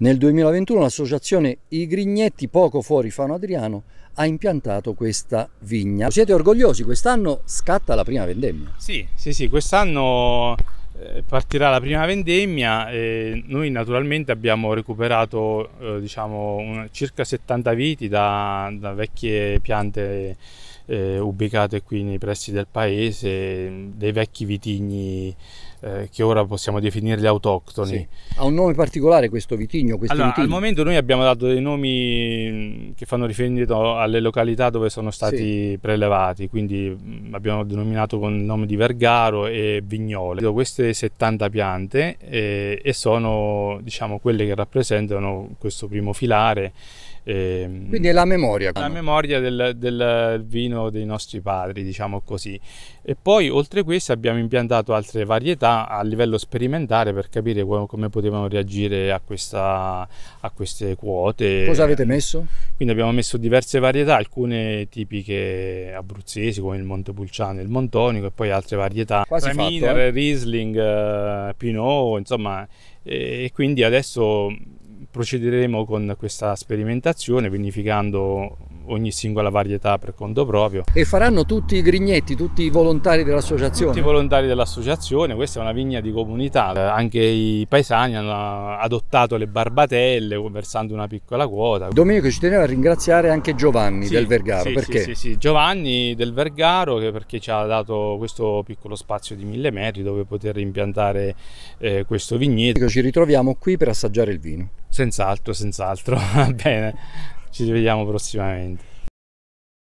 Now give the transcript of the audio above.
Nel 2021 l'associazione I Grignetti, poco fuori Fano Adriano, ha impiantato questa vigna. Siete orgogliosi? Quest'anno scatta la prima vendemmia. Sì, sì, sì, quest'anno eh, partirà la prima vendemmia e noi naturalmente abbiamo recuperato eh, diciamo, un, circa 70 viti da, da vecchie piante eh, ubicate qui nei pressi del paese, dei vecchi vitigni eh, che ora possiamo definirli autoctoni. Sì. Ha un nome particolare questo vitigno? Allora, vitigni. al momento noi abbiamo dato dei nomi mm, che fanno riferimento alle località dove sono stati sì. prelevati, quindi mm, abbiamo denominato con il nome di Vergaro e Vignole. Queste 70 piante e, eh, e sono diciamo, quelle che rappresentano questo primo filare Ehm, Quindi è la memoria. La memoria del, del, vino dei nostri padri, diciamo così. E poi oltre a questo abbiamo impiantato altre varietà a livello sperimentale per capire come, potevano reagire a, questa, a queste quote. Cosa avete messo? Quindi abbiamo messo diverse varietà, alcune tipiche abruzzesi come il Montepulciano e il Montonico e poi altre varietà. Quasi Traminer, eh? Riesling, eh, Pinot, insomma. e quindi adesso procederemo con questa sperimentazione verificando ogni singola varietà per conto proprio. E faranno tutti i grignetti, tutti i volontari dell'associazione? Tutti i volontari dell'associazione, questa è una vigna di comunità, eh, anche i paesani hanno adottato le barbatelle versando una piccola quota. Domenico ci teneva a ringraziare anche Giovanni sì, del Vergaro, sì, perché? Sì, sì, Giovanni del Vergaro perché ci ha dato questo piccolo spazio di mille metri dove poter impiantare eh, questo vigneto. Ci ritroviamo qui per assaggiare il vino. Senz'altro, senz'altro, va bene. Ci vediamo prossimamente.